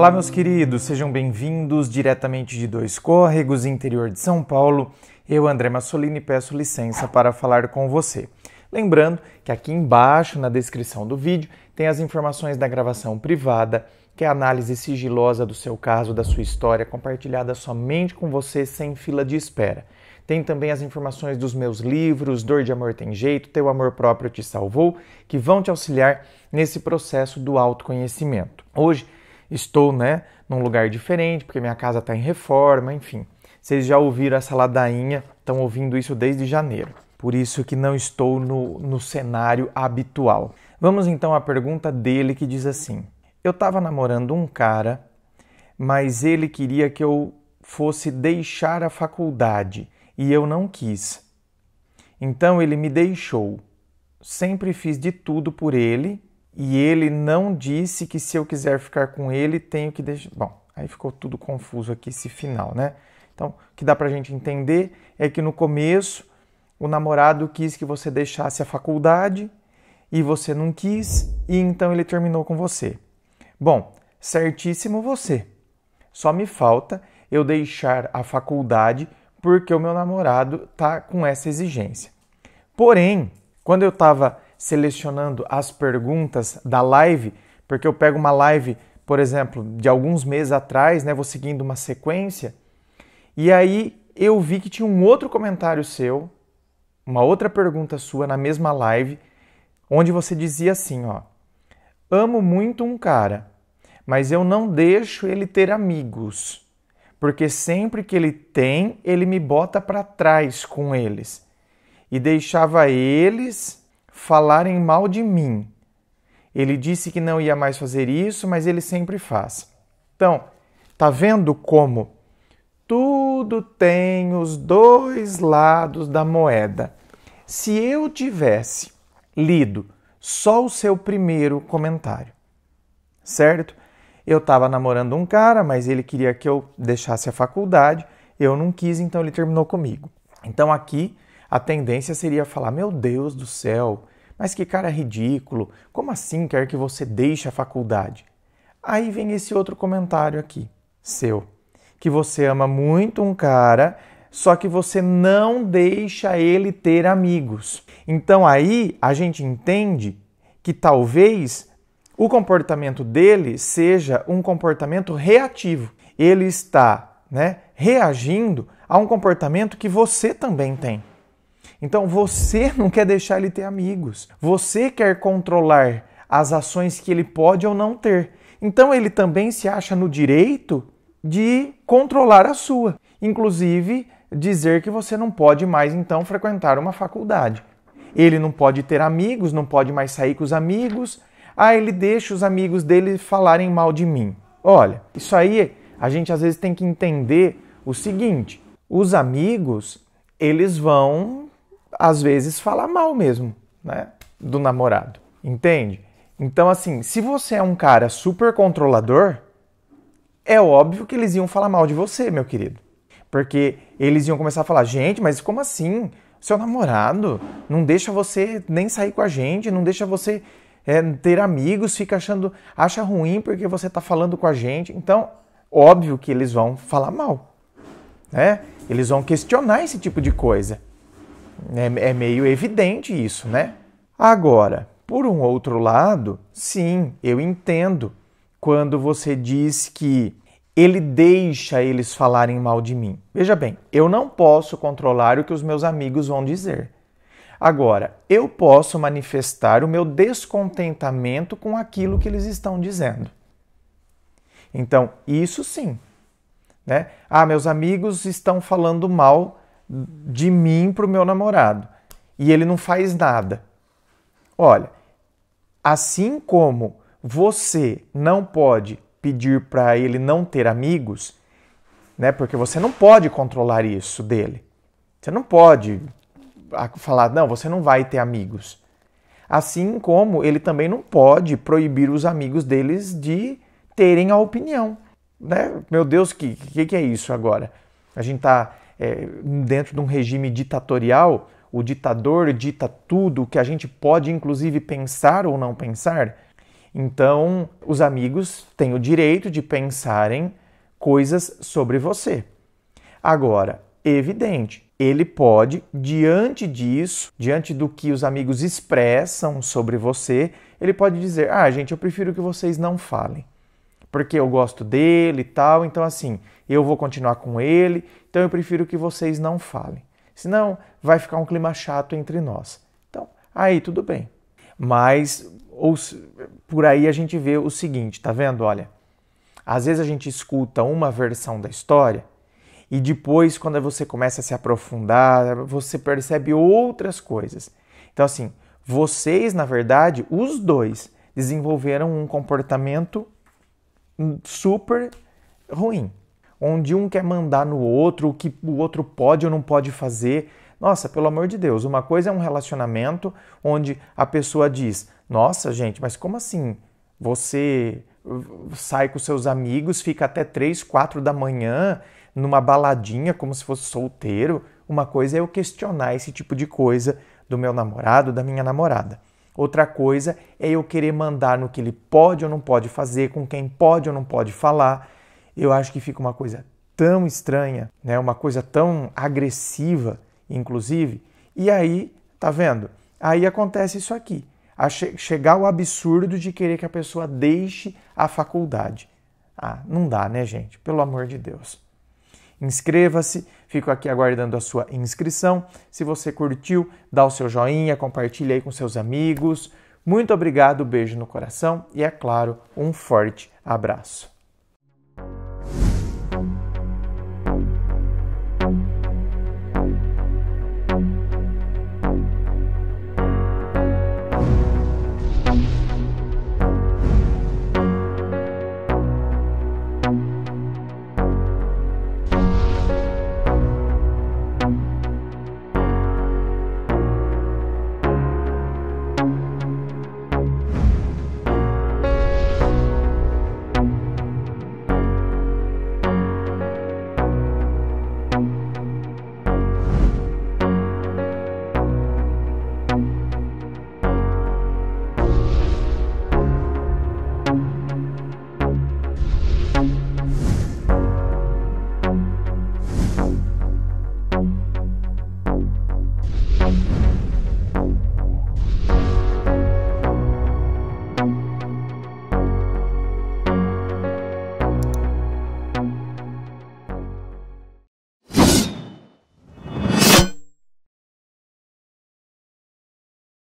Olá, meus queridos, sejam bem-vindos diretamente de Dois Córregos, interior de São Paulo. Eu, André Massolini, peço licença para falar com você. Lembrando que aqui embaixo, na descrição do vídeo, tem as informações da gravação privada, que é a análise sigilosa do seu caso, da sua história, compartilhada somente com você, sem fila de espera. Tem também as informações dos meus livros, Dor de Amor Tem Jeito, Teu Amor Próprio Te Salvou, que vão te auxiliar nesse processo do autoconhecimento. Hoje estou né, num lugar diferente, porque minha casa está em reforma, enfim. Vocês já ouviram essa ladainha, estão ouvindo isso desde janeiro. Por isso que não estou no, no cenário habitual. Vamos então à pergunta dele que diz assim: Eu estava namorando um cara, mas ele queria que eu fosse deixar a faculdade e eu não quis. Então ele me deixou. Sempre fiz de tudo por ele e ele não disse que se eu quiser ficar com ele, tenho que deixar. Bom, aí ficou tudo confuso aqui esse final, né? Então, o que dá pra gente entender é que no começo o namorado quis que você deixasse a faculdade e você não quis, e então ele terminou com você. Bom, certíssimo você. Só me falta eu deixar a faculdade porque o meu namorado tá com essa exigência. Porém, quando eu estava selecionando as perguntas da live, porque eu pego uma live, por exemplo, de alguns meses atrás, né, vou seguindo uma sequência, e aí eu vi que tinha um outro comentário seu, uma outra pergunta sua na mesma live, onde você dizia assim, ó: "Amo muito um cara, mas eu não deixo ele ter amigos, porque sempre que ele tem, ele me bota para trás com eles." E deixava eles falarem mal de mim. Ele disse que não ia mais fazer isso, mas ele sempre faz. Então, tá vendo como tudo tem os dois lados da moeda. Se eu tivesse lido só o seu primeiro comentário, certo? Eu estava namorando um cara, mas ele queria que eu deixasse a faculdade, eu não quis, então ele terminou comigo. Então aqui a tendência seria falar: Meu Deus do céu, mas que cara ridículo! Como assim quer que você deixe a faculdade? Aí vem esse outro comentário aqui, seu, que você ama muito um cara, só que você não deixa ele ter amigos. Então aí a gente entende que talvez o comportamento dele seja um comportamento reativo. Ele está né, reagindo a um comportamento que você também tem. Então você não quer deixar ele ter amigos. Você quer controlar as ações que ele pode ou não ter. Então ele também se acha no direito de controlar a sua, inclusive dizer que você não pode mais então frequentar uma faculdade. Ele não pode ter amigos, não pode mais sair com os amigos. Ah, ele deixa os amigos dele falarem mal de mim. Olha, isso aí a gente às vezes tem que entender o seguinte: os amigos, eles vão às vezes falar mal mesmo, né? Do namorado, entende? Então, assim, se você é um cara super controlador, é óbvio que eles iam falar mal de você, meu querido. Porque eles iam começar a falar: gente, mas como assim? Seu namorado não deixa você nem sair com a gente, não deixa você é, ter amigos, fica achando, acha ruim porque você está falando com a gente. Então, óbvio que eles vão falar mal, né? Eles vão questionar esse tipo de coisa. É, é meio evidente isso, né? Agora, por um outro lado, sim, eu entendo quando você diz que ele deixa eles falarem mal de mim. Veja bem, eu não posso controlar o que os meus amigos vão dizer. Agora, eu posso manifestar o meu descontentamento com aquilo que eles estão dizendo. Então, isso sim. Né? Ah, meus amigos estão falando mal de mim para o meu namorado e ele não faz nada. Olha, assim como você não pode pedir para ele não ter amigos, né? Porque você não pode controlar isso dele. Você não pode ah, falar, não, você não vai ter amigos. Assim como ele também não pode proibir os amigos deles de terem a opinião. Né? Meu Deus, o que, que, que, é isso agora? A gente está é, dentro de um regime ditatorial, o ditador dita tudo que a gente pode, inclusive, pensar ou não pensar. Então, os amigos têm o direito de pensarem coisas sobre você. Agora, evidente, ele pode, diante disso, diante do que os amigos expressam sobre você, ele pode dizer: Ah, gente, eu prefiro que vocês não falem, porque eu gosto dele e tal, então assim, eu vou continuar com ele, então eu prefiro que vocês não falem. Senão vai ficar um clima chato entre nós. Então, aí tudo bem. Mas ou, por aí a gente vê o seguinte, tá vendo? Olha, às vezes a gente escuta uma versão da história e depois, quando você começa a se aprofundar, você percebe outras coisas. Então, assim, vocês, na verdade, os dois desenvolveram um comportamento super ruim onde um quer mandar no outro, o que o outro pode ou não pode fazer. Nossa, pelo amor de Deus, uma coisa é um relacionamento onde a pessoa diz: Nossa, gente, mas como assim? Você sai com seus amigos, fica até três quatro da manhã numa baladinha como se fosse solteiro. Uma coisa é eu questionar esse tipo de coisa do meu namorado, da minha namorada. Outra coisa é eu querer mandar no que ele pode ou não pode fazer, com quem pode ou não pode falar eu acho que fica uma coisa tão estranha, né? Uma coisa tão agressiva, inclusive. E aí, tá vendo? Aí acontece isso aqui. A che chegar ao absurdo de querer que a pessoa deixe a faculdade. Ah, não dá, né, gente? Pelo amor de Deus. Inscreva-se, fico aqui aguardando a sua inscrição. Se você curtiu, dá o seu joinha, compartilha aí com seus amigos. Muito obrigado, beijo no coração e, é claro, um forte abraço.